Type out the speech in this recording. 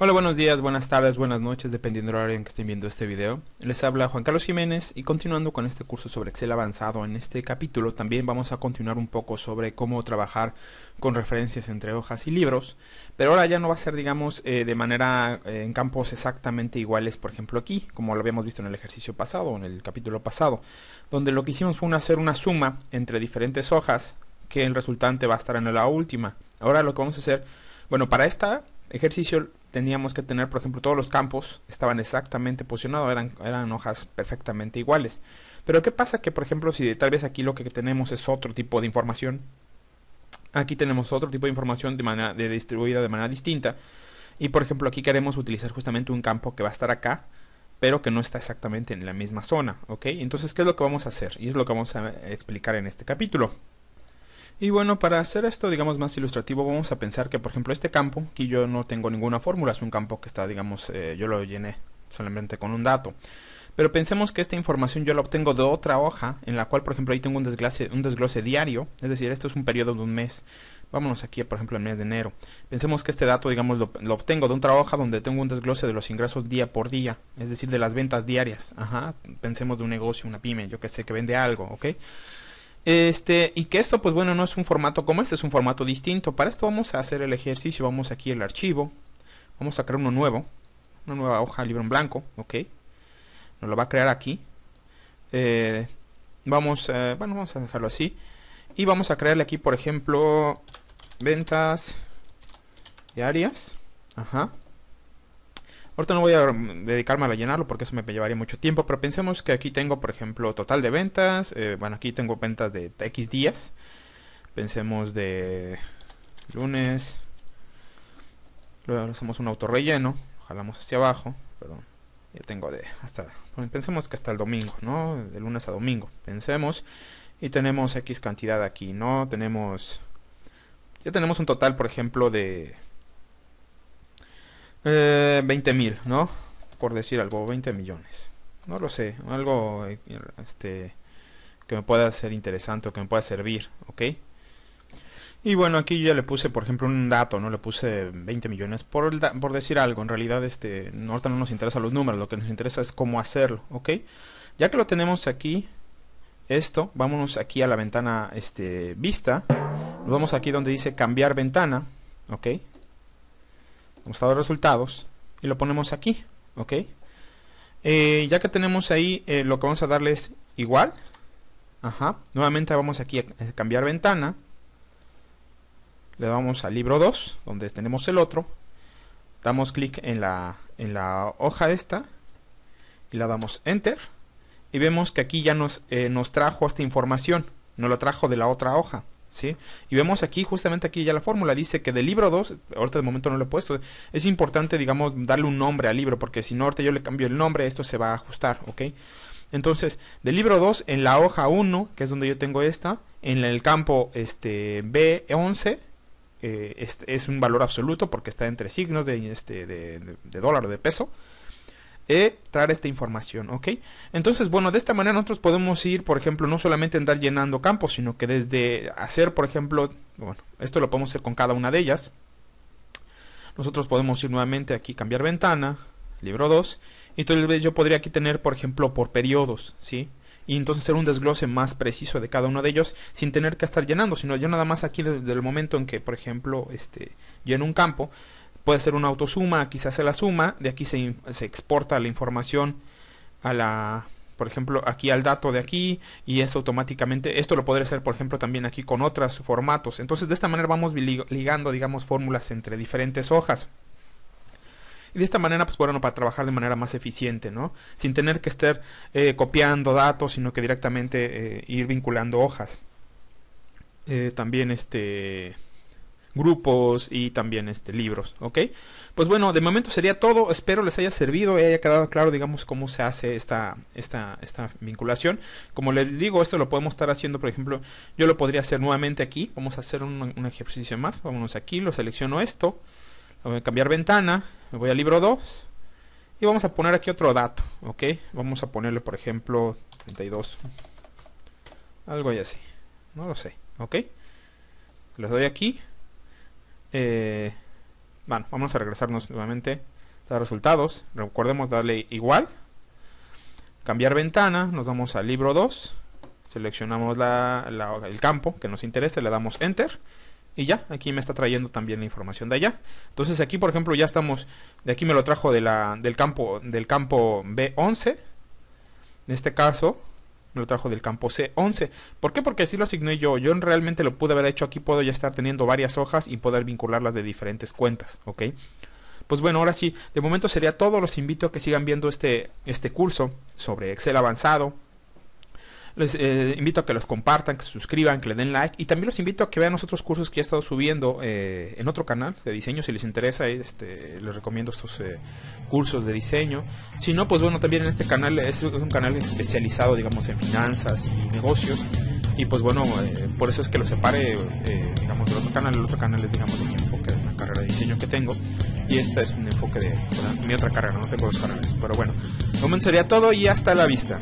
Hola, buenos días, buenas tardes, buenas noches, dependiendo del horario en que estén viendo este video. Les habla Juan Carlos Jiménez y continuando con este curso sobre Excel avanzado, en este capítulo también vamos a continuar un poco sobre cómo trabajar con referencias entre hojas y libros, pero ahora ya no va a ser, digamos, eh, de manera eh, en campos exactamente iguales, por ejemplo aquí, como lo habíamos visto en el ejercicio pasado, en el capítulo pasado, donde lo que hicimos fue hacer una suma entre diferentes hojas, que el resultante va a estar en la última. Ahora lo que vamos a hacer, bueno, para este ejercicio teníamos que tener, por ejemplo, todos los campos estaban exactamente posicionados, eran, eran hojas perfectamente iguales. Pero ¿qué pasa que, por ejemplo, si tal vez aquí lo que tenemos es otro tipo de información? Aquí tenemos otro tipo de información de manera de distribuida de manera distinta. Y por ejemplo, aquí queremos utilizar justamente un campo que va a estar acá, pero que no está exactamente en la misma zona, ¿ok? Entonces, ¿qué es lo que vamos a hacer? Y es lo que vamos a explicar en este capítulo. Y bueno, para hacer esto, digamos, más ilustrativo, vamos a pensar que, por ejemplo, este campo, aquí yo no tengo ninguna fórmula, es un campo que está, digamos, eh, yo lo llené solamente con un dato. Pero pensemos que esta información yo la obtengo de otra hoja, en la cual, por ejemplo, ahí tengo un desglose, un desglose diario, es decir, esto es un periodo de un mes. Vámonos aquí, por ejemplo, al mes de enero. Pensemos que este dato, digamos, lo, lo, obtengo de otra hoja donde tengo un desglose de los ingresos día por día, es decir, de las ventas diarias. Ajá, pensemos de un negocio, una pyme, yo que sé, que vende algo, ¿ok? Este, y que esto, pues bueno, no es un formato como este, es un formato distinto. Para esto vamos a hacer el ejercicio, vamos aquí al archivo, vamos a crear uno nuevo, una nueva hoja libro en blanco, ok. Nos lo va a crear aquí. Eh, vamos, eh, bueno, vamos a dejarlo así. Y vamos a crearle aquí, por ejemplo, ventas diarias. Ajá. Ahorita no voy a dedicarme a llenarlo porque eso me llevaría mucho tiempo, pero pensemos que aquí tengo, por ejemplo, total de ventas. Eh, bueno, aquí tengo ventas de X días. Pensemos de lunes. Luego hacemos un autorrelleno, jalamos hacia abajo, perdón. Yo tengo de hasta pensemos que hasta el domingo, ¿no? De lunes a domingo. Pensemos y tenemos X cantidad aquí, ¿no? Tenemos ya tenemos un total, por ejemplo, de 20 eh, mil, ¿no? Por decir algo, 20 millones. No lo sé, algo este, que me pueda ser interesante o que me pueda servir, ¿ok? Y bueno, aquí ya le puse, por ejemplo, un dato, ¿no? Le puse 20 millones por, por decir algo. En realidad, este, ahorita no nos interesan los números, lo que nos interesa es cómo hacerlo, ¿ok? Ya que lo tenemos aquí, esto, vámonos aquí a la ventana este, vista. Nos vamos aquí donde dice cambiar ventana, ¿ok? estado de resultados, y lo ponemos aquí, ¿ok? Eh, ya que tenemos ahí, eh, lo que vamos a darle es igual. Ajá. Nuevamente vamos aquí a cambiar ventana. Le damos al libro 2, donde tenemos el otro. Damos clic en la, en la hoja esta. Y la damos Enter. Y vemos que aquí ya nos, eh, nos trajo esta información. No la trajo de la otra hoja. Y vemos aquí, justamente aquí ya la fórmula, dice que del libro 2, ahorita de momento no lo he puesto, es importante, digamos, darle un nombre al libro, porque si no, ahorita yo le cambio el nombre, esto se va a ajustar, ¿ok? Entonces, del libro 2, en la hoja 1, que es donde yo tengo esta, en el campo este, B11, eh, es, un valor absoluto porque está entre signos de, este, de dólar o de peso eh, traer esta información, ¿ok? Entonces, bueno, de esta manera nosotros podemos ir, por ejemplo, no solamente andar llenando campos, sino que desde hacer, por ejemplo, bueno, esto lo podemos hacer con cada una de ellas. Nosotros podemos ir nuevamente aquí, cambiar ventana, libro 2, y entonces yo podría aquí tener, por ejemplo, por periodos, ¿sí? Y entonces hacer un desglose más preciso de cada uno de ellos sin tener que estar llenando, sino yo nada más aquí desde el momento en que, por ejemplo, este, lleno un campo, puede ser una autosuma, aquí se la suma, de aquí se, exporta la información a la, por ejemplo, aquí al dato de aquí y esto automáticamente, esto lo podría hacer, por ejemplo, también aquí con otros formatos. Entonces, de esta manera vamos ligando, digamos, fórmulas entre diferentes hojas. Y de esta manera, pues bueno, para trabajar de manera más eficiente, ¿no? Sin tener que estar eh, copiando datos, sino que directamente eh, ir vinculando hojas. Eh, también este grupos y también este, libros, ¿ok? Pues bueno, de momento sería todo, espero les haya servido y haya quedado claro, digamos, cómo se hace esta, esta, vinculación. Como les digo, esto lo podemos estar haciendo, por ejemplo, yo lo podría hacer nuevamente aquí, vamos a hacer un, ejercicio más, vámonos aquí, lo selecciono esto, voy a cambiar ventana, me voy al libro 2 y vamos a poner aquí otro dato, ¿ok? Vamos a ponerle, por ejemplo, 32, algo así, no lo sé, ¿ok? Les doy aquí, eh, bueno, vamos a regresarnos nuevamente a resultados. Recordemos darle igual. Cambiar ventana, nos vamos al libro 2. Seleccionamos el campo que nos interese, le damos Enter. Y ya, aquí me está trayendo también la información de allá. Entonces aquí, por ejemplo, ya estamos... De aquí me lo trajo de la, del, campo, del campo B11. En este caso, lo trajo del campo C11. ¿Por qué? Porque así lo asigné yo. Yo realmente lo pude haber hecho aquí. Puedo ya estar teniendo varias hojas y poder vincularlas de diferentes cuentas. ¿Ok? Pues bueno, ahora sí, de momento sería todo. Los invito a que sigan viendo este, este curso sobre Excel avanzado, les eh, invito a que los compartan, que se suscriban, que le den like y también los invito a que vean los otros cursos que he estado subiendo eh, en otro canal de diseño. Si les interesa, eh, este, les recomiendo estos cursos de diseño. Si no, pues bueno, también en este canal es, es un canal especializado, digamos, en finanzas y negocios. Y pues bueno, por eso es que lo separe, digamos, del otro canal. El otro canal es, digamos, de mi enfoque de una carrera de diseño que tengo. Y este es un enfoque de mi otra carrera, no tengo dos canales, Pero bueno, Comenzaría todo y hasta la vista.